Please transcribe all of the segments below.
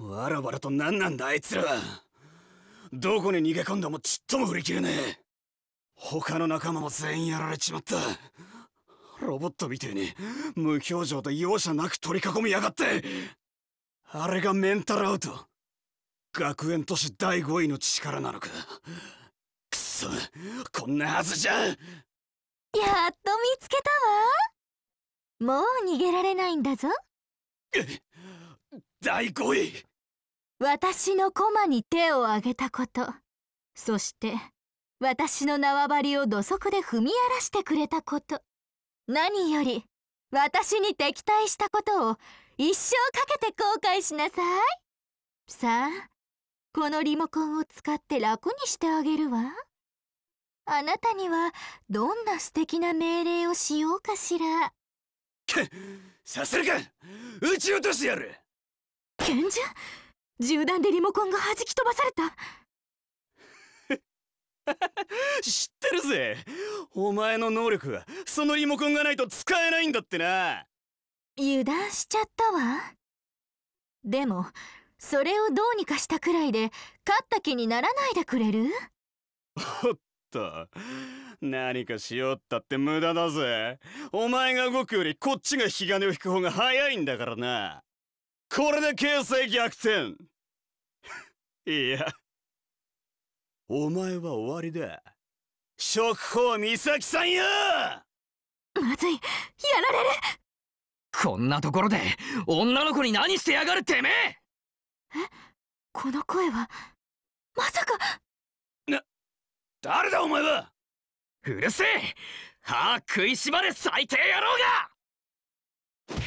わらわらと何なんだあいつらどこに逃げ込んでもちっとも振り切れねえ他の仲間も全員やられちまったロボットみてえに無表情で容赦なく取り囲みやがってあれがメンタルアウト学園都市第5位の力なのかくそこんなはずじゃやっと見つけたわもう逃げられないんだぞ第5位私の駒に手を挙げたことそして私の縄張りを土足で踏み荒らしてくれたこと何より私に敵対したことを一生かけて後悔しなさいさあこのリモコンを使って楽にしてあげるわあなたにはどんな素敵な命令をしようかしらさするか撃ち落としてやる拳銃銃弾でリモコンが弾き飛ばされた 知ってるぜお前の能力はそのリモコンがないと使えないんだってな油断しちゃったわでもそれをどうにかしたくらいで勝った気にならないでくれるおっと何かしようったって無駄だぜお前が動くよりこっちが引き金を引く方が早いんだからなこれで形勢逆転 いやお前は終わりだ食法美咲さんよまずいやられるこんなところで女の子に何してやがるてめええこの声はまさかな誰だお前はうるせえ歯食いしばれ最低野郎が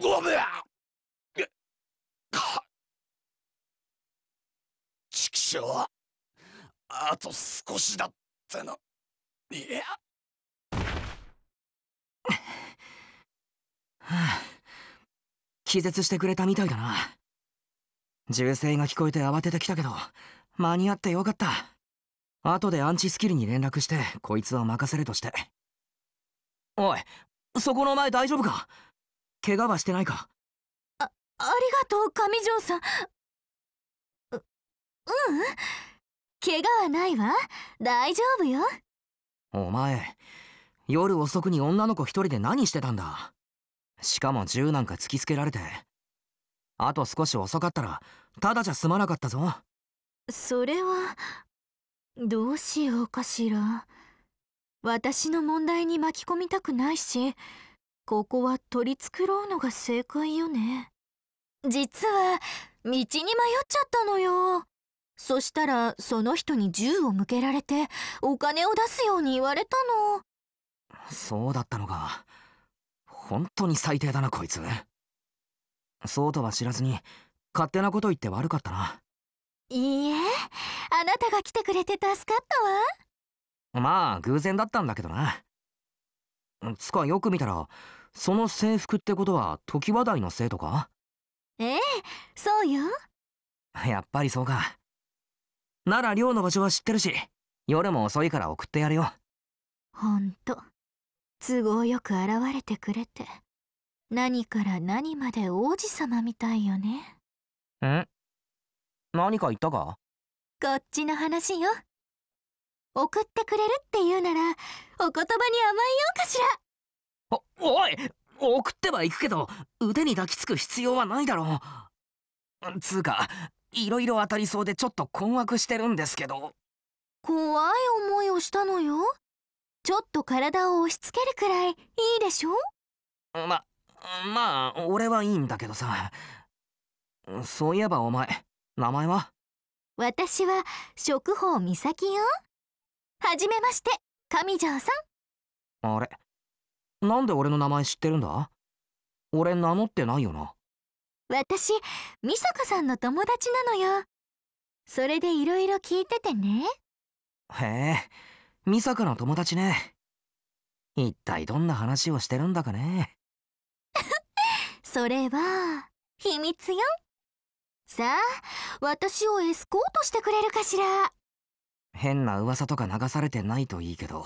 ごめんしはあと少しだってのいやはあ、気絶してくれたみたいだな銃声が聞こえて慌ててきたけど間に合ってよかった後でアンチスキルに連絡してこいつは任せるとしておいそこのお前大丈夫か怪我はしてないかあありがとう上条さんううん怪我はないわ大丈夫よお前夜遅くに女の子一人で何してたんだしかも銃なんか突きつけられてあと少し遅かったらただじゃ済まなかったぞそれはどうしようかしら私の問題に巻き込みたくないしここは取り繕うのが正解よね実は道に迷っちゃったのよそしたらその人に銃を向けられてお金を出すように言われたのそうだったのか本当に最低だなこいつそうとは知らずに勝手なこと言って悪かったないいえあなたが来てくれて助かったわまあ偶然だったんだけどなつかよく見たらその制服ってことは常盤台の生徒かええそうよやっぱりそうかなら寮の場所は知ってるし夜も遅いから送ってやるよほんと都合よく現れてくれて何から何まで王子様みたいよねん何か言ったかこっちの話よ送ってくれるって言うならお言葉に甘えようかしらおおい送っては行くけど腕に抱きつく必要はないだろうつうかいろいろ当たりそうでちょっと困惑してるんですけど怖い思いをしたのよちょっと体を押し付けるくらいいいでしょままあ俺はいいんだけどさそういえばお前名前は私は食宝美咲よはじめまして上条さんあれなんで俺の名前知ってるんだ俺名乗ってないよな私美坂さんの友達なのよそれでいろいろ聞いててねへえ美坂の友達ね一体どんな話をしてるんだかね それは秘密よさあ私をエスコートしてくれるかしら変な噂とか流されてないといいけど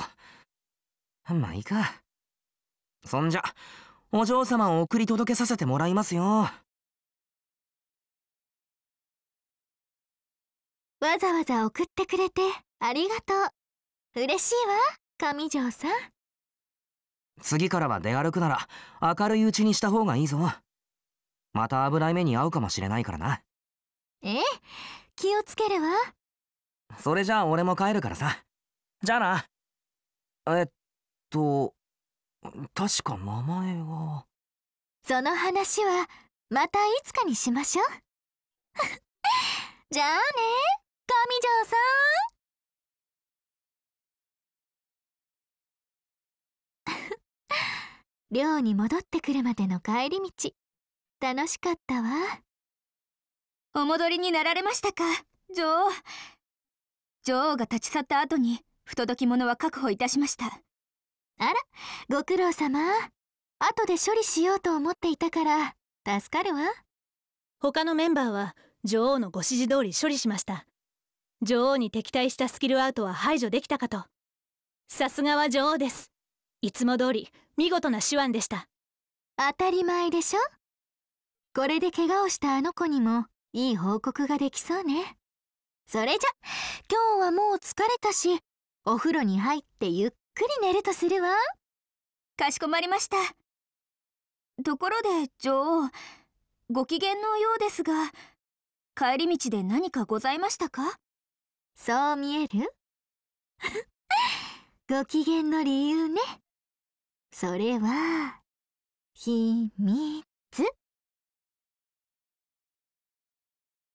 まあいいかそんじゃお嬢様を送り届けさせてもらいますよわざわざ送ってくれてありがとう嬉しいわ上条さん次からは出歩くなら明るいうちにした方がいいぞまた危ない目に遭うかもしれないからなええ気をつけるわそれじゃあ俺も帰るからさじゃあなえっと確か名前はその話はまたいつかにしましょう じゃあね上さん 寮に戻ってくるまでの帰り道楽しかったわお戻りになられましたか女王女王が立ち去った後に不届き者は確保いたしましたあらご苦労様後で処理しようと思っていたから助かるわ他のメンバーは女王のご指示通り処理しました女王に敵対したスキルアウトは排除できたかとさすがは女王ですいつも通り見事な手腕でした当たり前でしょこれで怪我をしたあの子にもいい報告ができそうねそれじゃ今日はもう疲れたしお風呂に入ってゆっくり寝るとするわかしこまりましたところで女王ご機嫌のようですが帰り道で何かございましたかそう見える ご機嫌の理由ねそれは秘密。